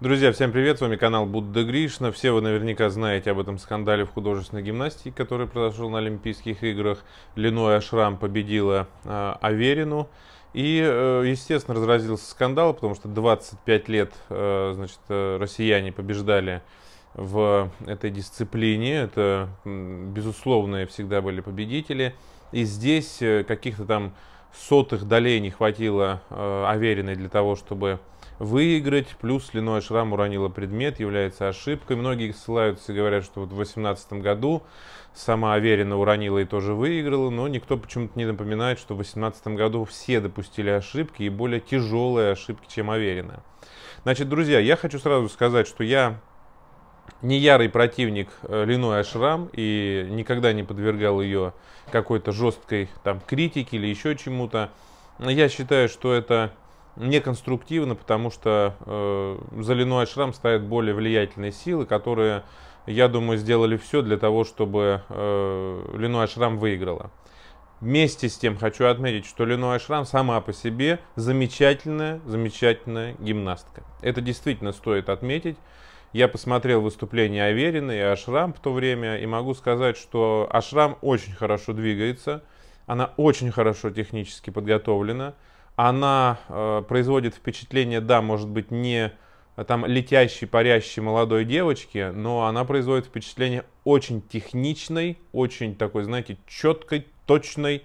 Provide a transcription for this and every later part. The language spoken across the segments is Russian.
Друзья, всем привет, с вами канал Будда Гришна. Все вы наверняка знаете об этом скандале в художественной гимнастике, который произошел на Олимпийских играх. Линой Ашрам победила э, Аверину. И, э, естественно, разразился скандал, потому что 25 лет э, значит, э, россияне побеждали в этой дисциплине. Это, безусловные всегда были победители. И здесь э, каких-то там сотых долей не хватило э, Авериной для того, чтобы выиграть, плюс слюной шрам уронила предмет, является ошибкой. Многие ссылаются и говорят, что вот в 2018 году сама Аверина уронила и тоже выиграла, но никто почему-то не напоминает, что в 2018 году все допустили ошибки и более тяжелые ошибки, чем Аверина. Значит, друзья, я хочу сразу сказать, что я не ярый противник э, Линой Ашрам и никогда не подвергал ее какой-то жесткой там критике или еще чему-то. Я считаю, что это неконструктивно, потому что э, за Линой Ашрам стоят более влиятельные силы, которые, я думаю, сделали все для того, чтобы э, Линой Ашрам выиграла. Вместе с тем хочу отметить, что Линой Ашрам сама по себе замечательная, замечательная гимнастка. Это действительно стоит отметить. Я посмотрел выступление Аверина и Ашрам в то время и могу сказать, что Ашрам очень хорошо двигается, она очень хорошо технически подготовлена – она э, производит впечатление, да, может быть, не э, там летящей, парящей молодой девочки, но она производит впечатление очень техничной, очень такой, знаете, четкой, точной,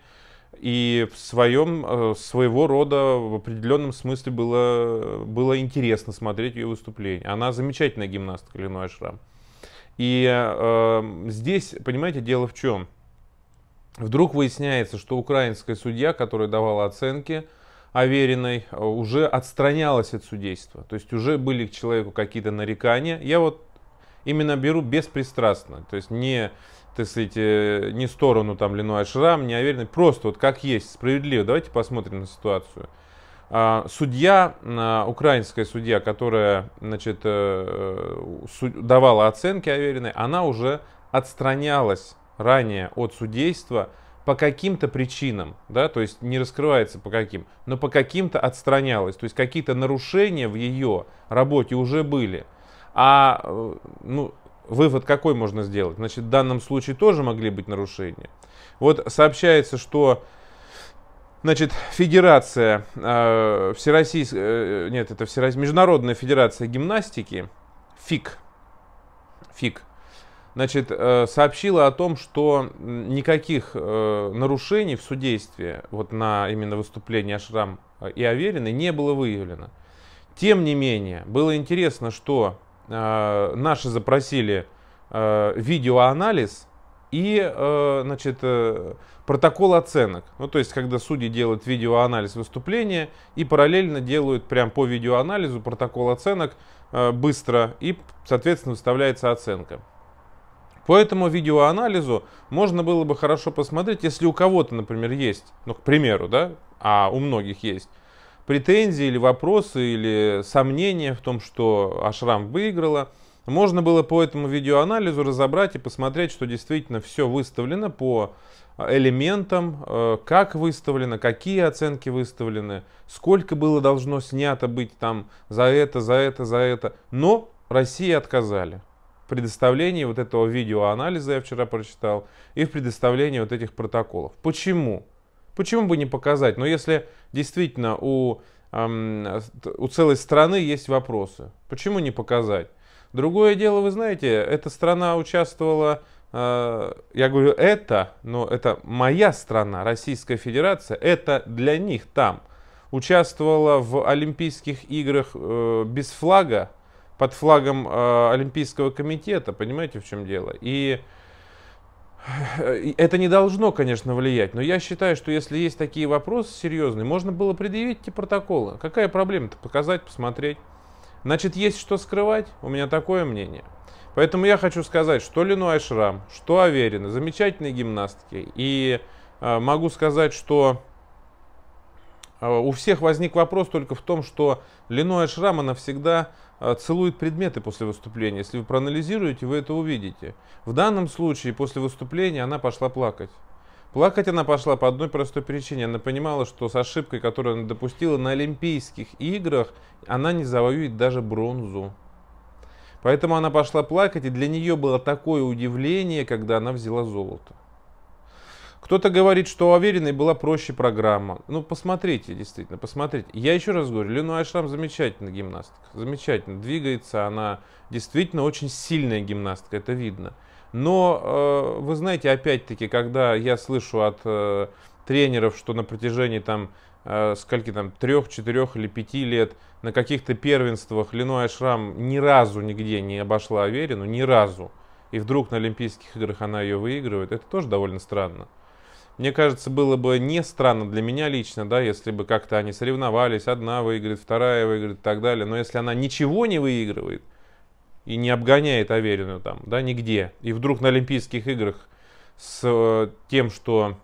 и в своем, э, своего рода, в определенном смысле было, было интересно смотреть ее выступление. Она замечательная гимнастка Леной Шрам. И э, здесь, понимаете, дело в чем? Вдруг выясняется, что украинская судья, которая давала оценки, Авериной э, уже отстранялась от судейства. То есть уже были к человеку какие-то нарекания. Я вот именно беру беспристрастно. То есть не, так сказать, э, не сторону там Ленуа Шрам, не Авериной. Просто вот как есть, справедливо. Давайте посмотрим на ситуацию. А, судья, а, украинская судья, которая значит, э, давала оценки Авериной, она уже отстранялась ранее от судейства – по каким-то причинам, да, то есть не раскрывается по каким, но по каким-то отстранялась. То есть какие-то нарушения в ее работе уже были. А э, ну, вывод какой можно сделать? Значит, в данном случае тоже могли быть нарушения. Вот сообщается, что Значит, Федерация, э, Всероссийская, э, нет, это Всероссийская, Международная Федерация Гимнастики, ФИК, ФИК, значит, э, сообщила о том, что никаких э, нарушений в судействе вот на именно выступление Ашрам э, и Аверина не было выявлено. Тем не менее, было интересно, что наши запросили видеоанализ и значит, протокол оценок. Ну, то есть, когда судьи делают видеоанализ выступления и параллельно делают прям по видеоанализу протокол оценок быстро и, соответственно, выставляется оценка. По этому видеоанализу можно было бы хорошо посмотреть, если у кого-то, например, есть, ну, к примеру, да, а у многих есть, претензии или вопросы или сомнения в том, что Ашрам выиграла, можно было по этому видеоанализу разобрать и посмотреть, что действительно все выставлено по а, элементам, э, как выставлено, какие оценки выставлены, сколько было должно снято быть там за это, за это, за это. Но России отказали предоставлении вот этого видеоанализа, я вчера прочитал, и в предоставлении вот этих протоколов. Почему? Почему бы не показать? Но если действительно у, эм, у целой страны есть вопросы, почему не показать? Другое дело, вы знаете, эта страна участвовала, э, я говорю это, но это моя страна, Российская Федерация, это для них там. Участвовала в Олимпийских играх э, без флага, под флагом э, Олимпийского комитета, понимаете, в чем дело? Э, и это не должно, конечно, влиять, но я считаю, что если есть такие вопросы серьезные, можно было предъявить эти протоколы. Какая проблема-то? Показать, посмотреть. Значит, есть что скрывать? У меня такое мнение. Поэтому я хочу сказать, что Лину Айшрам, что Аверина, замечательные гимнастки. И э, могу сказать, что а у всех возник вопрос только в том, что Линоя Шрам, навсегда а, целует предметы после выступления. Если вы проанализируете, вы это увидите. В данном случае после выступления она пошла плакать. Плакать она пошла по одной простой причине. Она понимала, что с ошибкой, которую она допустила на Олимпийских играх, она не завоюет даже бронзу. Поэтому она пошла плакать, и для нее было такое удивление, когда она взяла золото. Кто-то говорит, что у Авериной была проще программа. Ну, посмотрите, действительно, посмотрите. Я еще раз говорю, Лену Айшрам замечательная гимнастка. Замечательно. Двигается она. Действительно, очень сильная гимнастка, это видно. Но, э, вы знаете, опять-таки, когда я слышу от э, тренеров, что на протяжении там э, скольки там, трех, четырех или пяти лет на каких-то первенствах Лино Айшрам ни разу нигде не обошла Аверину, ни разу. И вдруг на Олимпийских играх она ее выигрывает. Это тоже довольно странно. Мне кажется, было бы не странно для меня лично, да, если бы как-то они соревновались, одна выиграет, вторая выиграет и так далее. Но если она ничего не выигрывает и не обгоняет Аверину там, да, нигде, и вдруг на Олимпийских играх с э, тем, что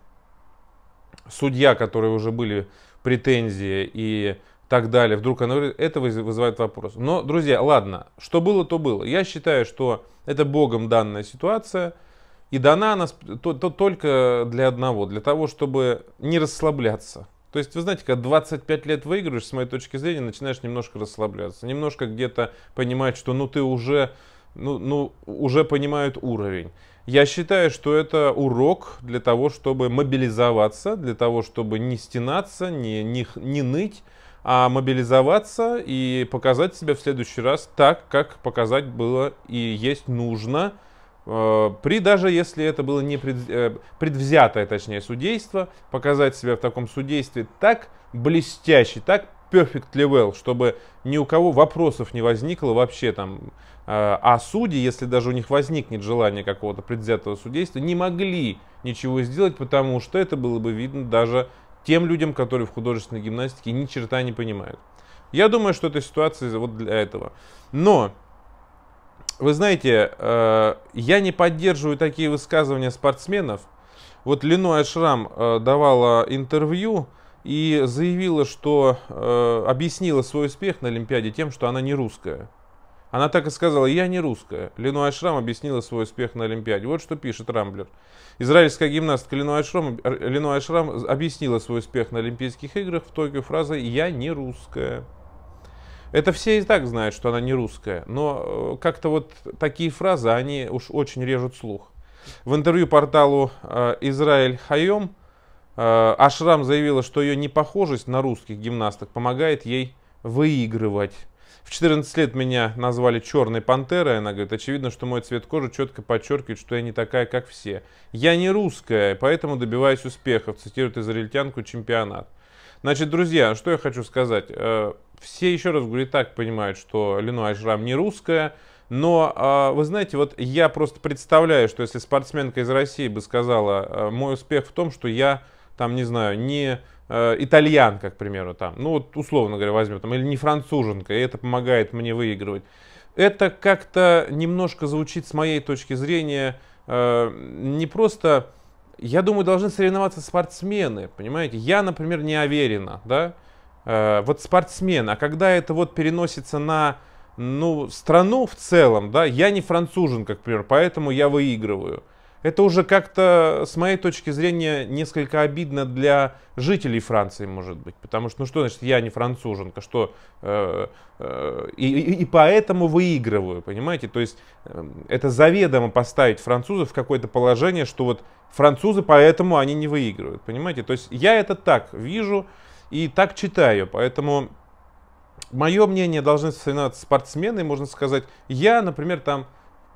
судья, которые уже были претензии и так далее, вдруг она это вызывает вопрос. Но, друзья, ладно, что было, то было. Я считаю, что это богом данная ситуация – и дана она то, только для одного, для того, чтобы не расслабляться. То есть, вы знаете, когда 25 лет выигрываешь, с моей точки зрения, начинаешь немножко расслабляться. Немножко где-то понимать, что ну ты уже, ну, ну, уже понимают уровень. Я считаю, что это урок для того, чтобы мобилизоваться, для того, чтобы не стенаться, не, не, не ныть, а мобилизоваться и показать себя в следующий раз так, как показать было и есть нужно – Э, при даже если это было не пред, э, предвзятое, точнее, судейство, показать себя в таком судействе так блестяще, так perfect level, чтобы ни у кого вопросов не возникло вообще там. А э, судьи, если даже у них возникнет желание какого-то предвзятого судейства, не могли ничего сделать, потому что это было бы видно даже тем людям, которые в художественной гимнастике ни черта не понимают. Я думаю, что эта ситуация вот для этого. Но вы знаете, э, я не поддерживаю такие высказывания спортсменов. Вот Лино Ашрам э, давала интервью и заявила, что э, объяснила свой успех на Олимпиаде тем, что она не русская. Она так и сказала, я не русская. Лену Айшрам объяснила свой успех на Олимпиаде. Вот что пишет Рамблер. Израильская гимнастка Лену Айшрам, Лино Айшрам объяснила свой успех на Олимпийских играх в Токио фразой «Я не русская». Это все и так знают, что она не русская, но э, как-то вот такие фразы, они уж очень режут слух. В интервью порталу э, «Израиль Хайом» э, Ашрам заявила, что ее непохожесть на русских гимнасток помогает ей выигрывать. В 14 лет меня назвали черной пантерой. Она говорит, очевидно, что мой цвет кожи четко подчеркивает, что я не такая, как все. Я не русская, поэтому добиваюсь успехов, цитирует израильтянку чемпионат. Значит, друзья, а что я хочу сказать все, еще раз говорю, и так понимают, что Лино Ажрам не русская. Но, а, вы знаете, вот я просто представляю, что если спортсменка из России бы сказала, э, мой успех в том, что я, там, не знаю, не э, итальянка, к примеру, там, ну вот условно говоря, возьмем, там, или не француженка, и это помогает мне выигрывать. Это как-то немножко звучит с моей точки зрения э, не просто я думаю, должны соревноваться спортсмены, понимаете? Я, например, не уверена, да? Э, вот спортсмен, а когда это вот переносится на ну, страну в целом, да, я не француженка, как пример, поэтому я выигрываю. Это уже как-то, с моей точки зрения, несколько обидно для жителей Франции, может быть. Потому что, ну что значит, я не француженка, что... Э, э, и, и поэтому выигрываю, понимаете? То есть э, это заведомо поставить французов в какое-то положение, что вот французы, поэтому они не выигрывают, понимаете? То есть я это так вижу и так читаю. Поэтому мое мнение должны сценать спортсмены, можно сказать, я, например, там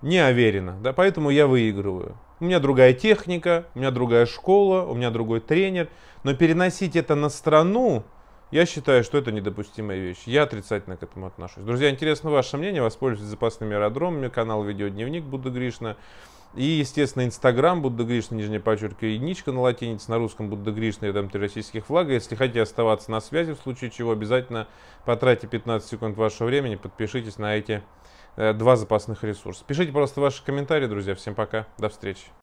не уверена, да, поэтому я выигрываю. У меня другая техника, у меня другая школа, у меня другой тренер. Но переносить это на страну, я считаю, что это недопустимая вещь. Я отрицательно к этому отношусь. Друзья, интересно ваше мнение. Воспользуйтесь запасными аэродромами. Канал Видеодневник Будда Гришна. И, естественно, Инстаграм, Будда Гришна, нижнее подчеркиваю, единичка на латинице, на русском Будда Гришна и там три российских флага. Если хотите оставаться на связи, в случае чего, обязательно потратьте 15 секунд вашего времени, подпишитесь на эти э, два запасных ресурса. Пишите просто ваши комментарии, друзья. Всем пока, до встречи.